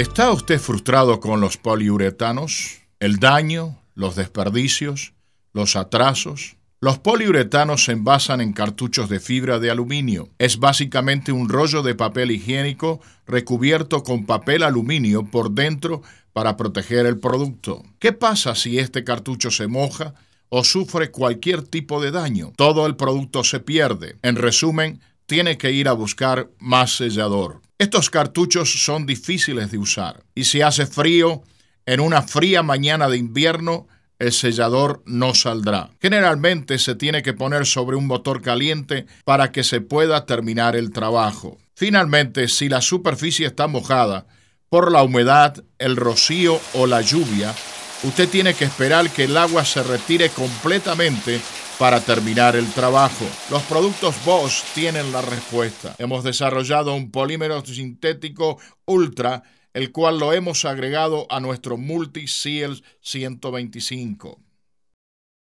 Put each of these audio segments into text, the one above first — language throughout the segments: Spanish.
¿Está usted frustrado con los poliuretanos? El daño, los desperdicios, los atrasos. Los poliuretanos se envasan en cartuchos de fibra de aluminio. Es básicamente un rollo de papel higiénico recubierto con papel aluminio por dentro para proteger el producto. ¿Qué pasa si este cartucho se moja o sufre cualquier tipo de daño? Todo el producto se pierde. En resumen, tiene que ir a buscar más sellador. Estos cartuchos son difíciles de usar y si hace frío, en una fría mañana de invierno, el sellador no saldrá. Generalmente se tiene que poner sobre un motor caliente para que se pueda terminar el trabajo. Finalmente, si la superficie está mojada por la humedad, el rocío o la lluvia, usted tiene que esperar que el agua se retire completamente para terminar el trabajo. Los productos Bosch tienen la respuesta. Hemos desarrollado un polímero sintético ultra, el cual lo hemos agregado a nuestro Multi Seal 125.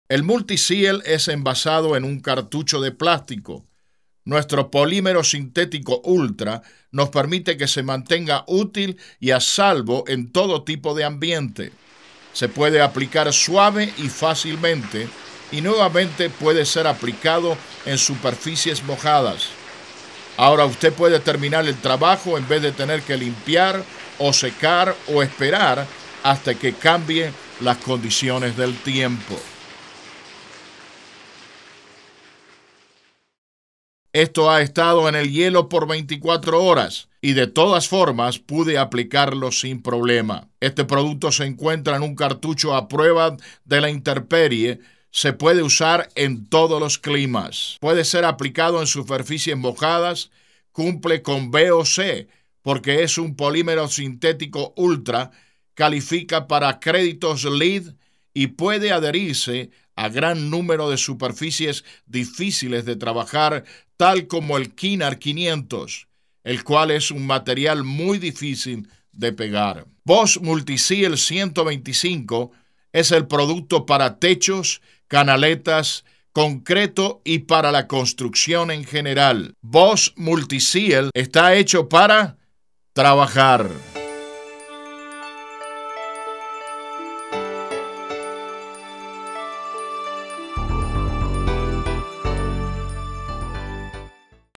El Multi Seal es envasado en un cartucho de plástico. Nuestro polímero sintético ultra nos permite que se mantenga útil y a salvo en todo tipo de ambiente. Se puede aplicar suave y fácilmente y nuevamente puede ser aplicado en superficies mojadas. Ahora usted puede terminar el trabajo en vez de tener que limpiar o secar o esperar hasta que cambie las condiciones del tiempo. Esto ha estado en el hielo por 24 horas y de todas formas pude aplicarlo sin problema. Este producto se encuentra en un cartucho a prueba de la interperie. Se puede usar en todos los climas. Puede ser aplicado en superficies mojadas. Cumple con C, porque es un polímero sintético ultra. Califica para créditos LEED y puede adherirse a gran número de superficies difíciles de trabajar, tal como el Kinar 500, el cual es un material muy difícil de pegar. Boss Multiseal 125 es el producto para techos, canaletas, concreto y para la construcción en general. VOS Multiseal está hecho para trabajar.